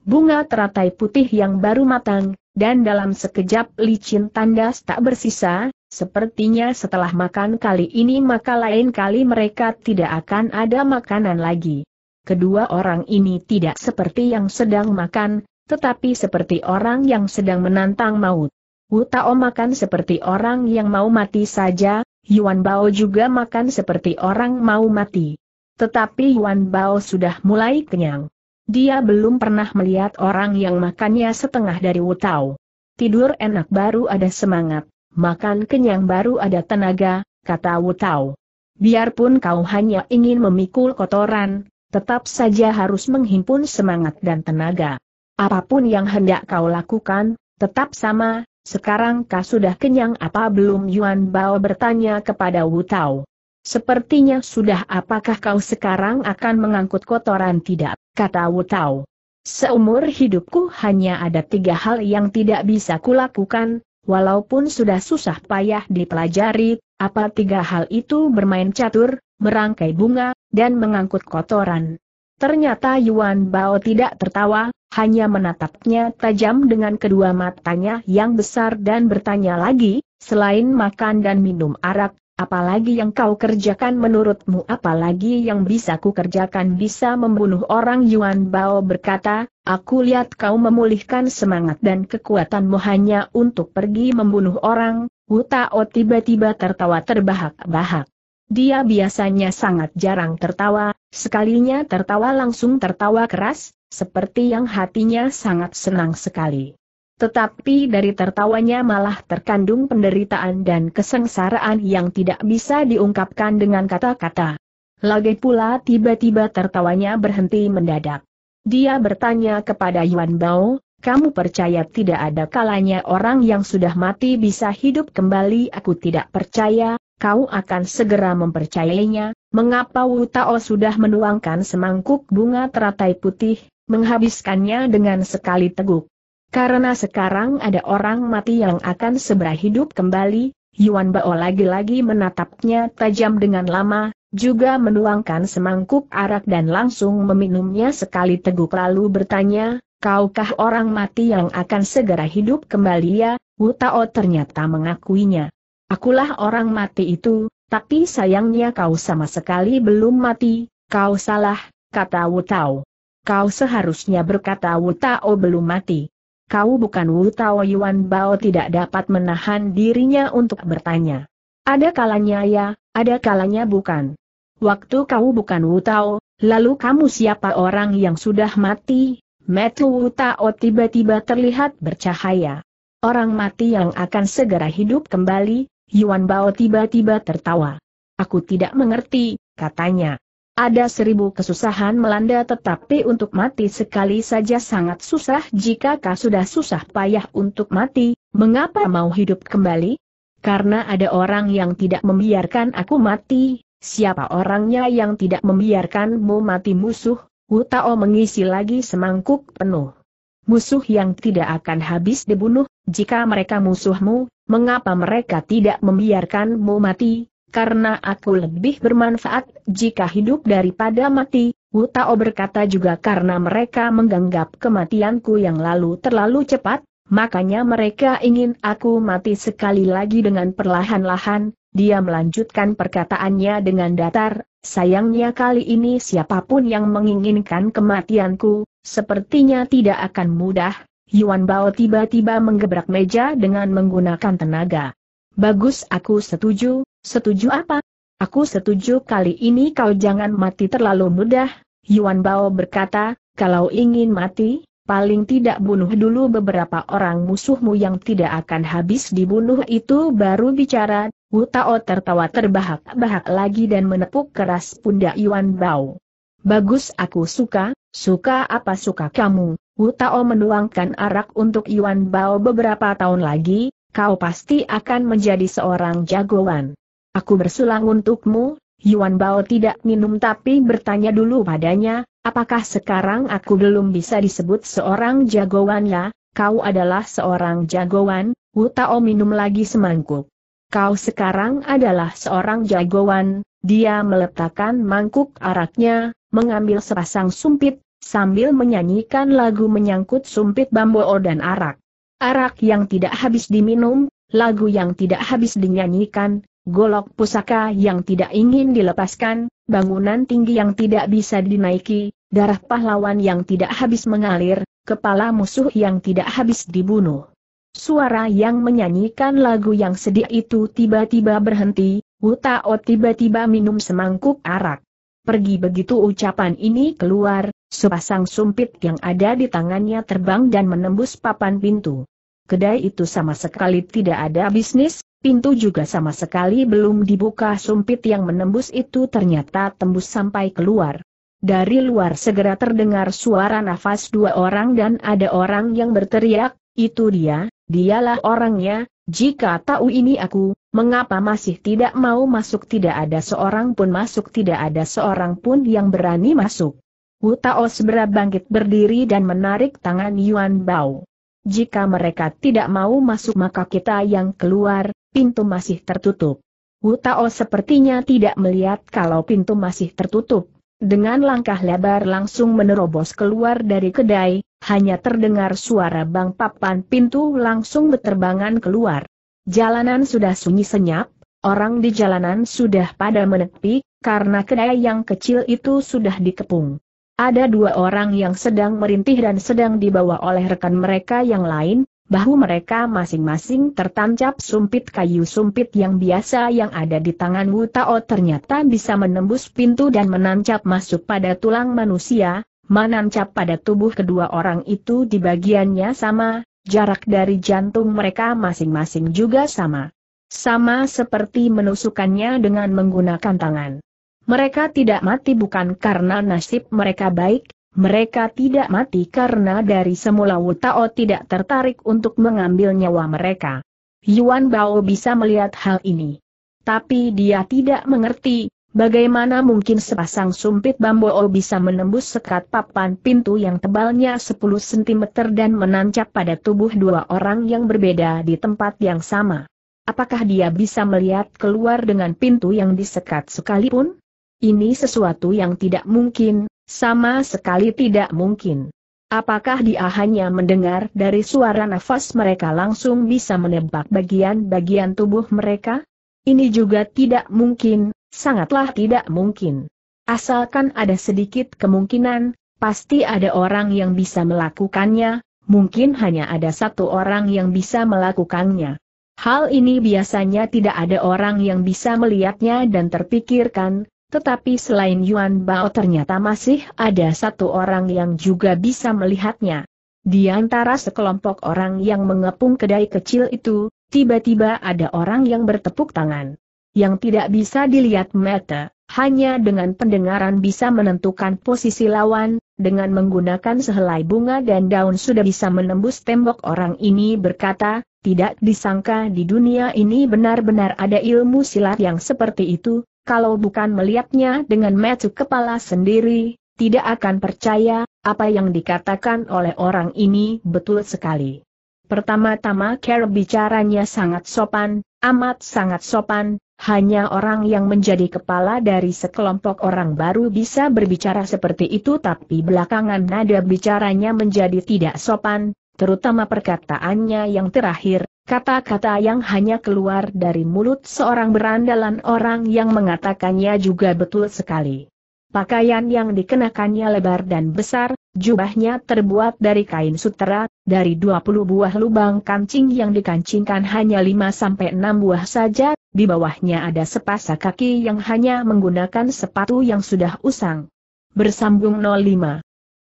bunga teratai putih yang baru matang, dan dalam sekejap licin tandas tak bersisa, sepertinya setelah makan kali ini maka lain kali mereka tidak akan ada makanan lagi. Kedua orang ini tidak seperti yang sedang makan, tetapi seperti orang yang sedang menantang maut. Wu Tao makan seperti orang yang mau mati saja, Yuan Bao juga makan seperti orang mau mati. Tetapi Yuan Bao sudah mulai kenyang. Dia belum pernah melihat orang yang makannya setengah dari wutau. Tidur enak baru ada semangat, makan kenyang baru ada tenaga, kata wutau. Biarpun kau hanya ingin memikul kotoran, tetap saja harus menghimpun semangat dan tenaga. Apapun yang hendak kau lakukan, tetap sama, sekarang kau sudah kenyang apa belum Yuan Bao bertanya kepada wutau. Sepertinya sudah apakah kau sekarang akan mengangkut kotoran tidak, kata Wutau. Seumur hidupku hanya ada tiga hal yang tidak bisa kulakukan, walaupun sudah susah payah dipelajari, apa tiga hal itu bermain catur, merangkai bunga, dan mengangkut kotoran. Ternyata Yuan Bao tidak tertawa, hanya menatapnya tajam dengan kedua matanya yang besar dan bertanya lagi, selain makan dan minum arak, Apalagi yang kau kerjakan menurutmu apalagi yang bisa ku kerjakan bisa membunuh orang Yuan Bao berkata, aku lihat kau memulihkan semangat dan kekuatanmu hanya untuk pergi membunuh orang, Wu Tao tiba-tiba tertawa terbahak-bahak. Dia biasanya sangat jarang tertawa, sekalinya tertawa langsung tertawa keras, seperti yang hatinya sangat senang sekali. Tetapi dari tertawanya malah terkandung penderitaan dan kesengsaraan yang tidak bisa diungkapkan dengan kata-kata. Lagi pula tiba-tiba tertawanya berhenti mendadak. Dia bertanya kepada Yuan Bao, kamu percaya tidak ada kalanya orang yang sudah mati bisa hidup kembali? Aku tidak percaya, kau akan segera mempercayainya. Mengapa Wu Tao sudah menuangkan semangkuk bunga teratai putih, menghabiskannya dengan sekali teguk? Karena sekarang ada orang mati yang akan segera hidup kembali, Yuan Bao lagi-lagi menatapnya tajam dengan lama, juga menuangkan semangkuk arak dan langsung meminumnya sekali teguk lalu bertanya, kaukah orang mati yang akan segera hidup kembali ya? Wu Tao ternyata mengakuinya. Akulah orang mati itu, tapi sayangnya kau sama sekali belum mati, kau salah, kata Wu Tao. Kau seharusnya berkata Wu Tao belum mati kau bukan Wu Tao Yuan Bao tidak dapat menahan dirinya untuk bertanya. Ada kalanya ya, ada kalanya bukan. Waktu kau bukan Wu Tao, lalu kamu siapa orang yang sudah mati? Metu Wu Tao tiba-tiba terlihat bercahaya. Orang mati yang akan segera hidup kembali, Yuan Bao tiba-tiba tertawa. Aku tidak mengerti, katanya. Ada seribu kesusahan melanda tetapi untuk mati sekali saja sangat susah jika kau sudah susah payah untuk mati, mengapa mau hidup kembali? Karena ada orang yang tidak membiarkan aku mati, siapa orangnya yang tidak membiarkanmu mati musuh, Tao mengisi lagi semangkuk penuh. Musuh yang tidak akan habis dibunuh, jika mereka musuhmu, mengapa mereka tidak membiarkanmu mati, karena aku lebih bermanfaat jika hidup daripada mati, Wu Tao berkata juga karena mereka menganggap kematianku yang lalu terlalu cepat, makanya mereka ingin aku mati sekali lagi dengan perlahan-lahan, dia melanjutkan perkataannya dengan datar, sayangnya kali ini siapapun yang menginginkan kematianku, sepertinya tidak akan mudah, Yuan Bao tiba-tiba menggebrak meja dengan menggunakan tenaga. Bagus aku setuju, setuju apa? Aku setuju kali ini kau jangan mati terlalu mudah, Yuan Bao berkata, kalau ingin mati, paling tidak bunuh dulu beberapa orang musuhmu yang tidak akan habis dibunuh itu baru bicara, Wu Tao tertawa terbahak-bahak lagi dan menepuk keras pundak Yuan Bao. Bagus aku suka, suka apa suka kamu, Wu Tao menuangkan arak untuk Yuan Bao beberapa tahun lagi, kau pasti akan menjadi seorang jagoan. Aku bersulang untukmu, Yuan Bao tidak minum tapi bertanya dulu padanya, apakah sekarang aku belum bisa disebut seorang jagoan ya, kau adalah seorang jagoan, Wu Tao minum lagi semangkuk. Kau sekarang adalah seorang jagoan, dia meletakkan mangkuk araknya, mengambil sepasang sumpit, sambil menyanyikan lagu menyangkut sumpit bambu dan arak. Arak yang tidak habis diminum, lagu yang tidak habis dinyanyikan, golok pusaka yang tidak ingin dilepaskan, bangunan tinggi yang tidak bisa dinaiki, darah pahlawan yang tidak habis mengalir, kepala musuh yang tidak habis dibunuh. Suara yang menyanyikan lagu yang sedih itu tiba-tiba berhenti, Tao tiba-tiba minum semangkuk arak pergi begitu ucapan ini keluar, sepasang sumpit yang ada di tangannya terbang dan menembus papan pintu. Kedai itu sama sekali tidak ada bisnis, pintu juga sama sekali belum dibuka sumpit yang menembus itu ternyata tembus sampai keluar. Dari luar segera terdengar suara nafas dua orang dan ada orang yang berteriak, itu dia, dialah orangnya, jika tahu ini aku, Mengapa masih tidak mau masuk tidak ada seorang pun masuk tidak ada seorang pun yang berani masuk. Wu Tao segera bangkit berdiri dan menarik tangan Yuan Bao. Jika mereka tidak mau masuk maka kita yang keluar, pintu masih tertutup. Wu Tao sepertinya tidak melihat kalau pintu masih tertutup. Dengan langkah lebar langsung menerobos keluar dari kedai, hanya terdengar suara bang papan pintu langsung berterbangan keluar. Jalanan sudah sunyi senyap, orang di jalanan sudah pada menepi, karena kedai yang kecil itu sudah dikepung. Ada dua orang yang sedang merintih dan sedang dibawa oleh rekan mereka yang lain, bahu mereka masing-masing tertancap sumpit kayu sumpit yang biasa yang ada di tangan Wu Tao ternyata bisa menembus pintu dan menancap masuk pada tulang manusia, menancap pada tubuh kedua orang itu di bagiannya sama, jarak dari jantung mereka masing-masing juga sama. Sama seperti menusukannya dengan menggunakan tangan. Mereka tidak mati bukan karena nasib mereka baik, mereka tidak mati karena dari semula Wutao tidak tertarik untuk mengambil nyawa mereka. Yuan Bao bisa melihat hal ini. Tapi dia tidak mengerti, Bagaimana mungkin sepasang sumpit bambu O bisa menembus sekat papan pintu yang tebalnya 10 cm dan menancap pada tubuh dua orang yang berbeda di tempat yang sama? Apakah dia bisa melihat keluar dengan pintu yang disekat sekalipun? Ini sesuatu yang tidak mungkin, sama sekali tidak mungkin. Apakah dia hanya mendengar dari suara nafas mereka langsung bisa menebak bagian-bagian tubuh mereka? Ini juga tidak mungkin, Sangatlah tidak mungkin. Asalkan ada sedikit kemungkinan, pasti ada orang yang bisa melakukannya, mungkin hanya ada satu orang yang bisa melakukannya. Hal ini biasanya tidak ada orang yang bisa melihatnya dan terpikirkan, tetapi selain Yuan Bao ternyata masih ada satu orang yang juga bisa melihatnya. Di antara sekelompok orang yang mengepung kedai kecil itu, tiba-tiba ada orang yang bertepuk tangan yang tidak bisa dilihat mata, hanya dengan pendengaran bisa menentukan posisi lawan, dengan menggunakan sehelai bunga dan daun sudah bisa menembus tembok orang ini berkata, tidak disangka di dunia ini benar-benar ada ilmu silat yang seperti itu, kalau bukan melihatnya dengan mata kepala sendiri, tidak akan percaya, apa yang dikatakan oleh orang ini betul sekali. Pertama-tama Carol bicaranya sangat sopan, amat sangat sopan, hanya orang yang menjadi kepala dari sekelompok orang baru bisa berbicara seperti itu tapi belakangan nada bicaranya menjadi tidak sopan, terutama perkataannya yang terakhir, kata-kata yang hanya keluar dari mulut seorang berandalan orang yang mengatakannya juga betul sekali. Pakaian yang dikenakannya lebar dan besar, Jubahnya terbuat dari kain sutera, dari 20 buah lubang kancing yang dikancingkan hanya 5-6 buah saja, di bawahnya ada sepasang kaki yang hanya menggunakan sepatu yang sudah usang. Bersambung 05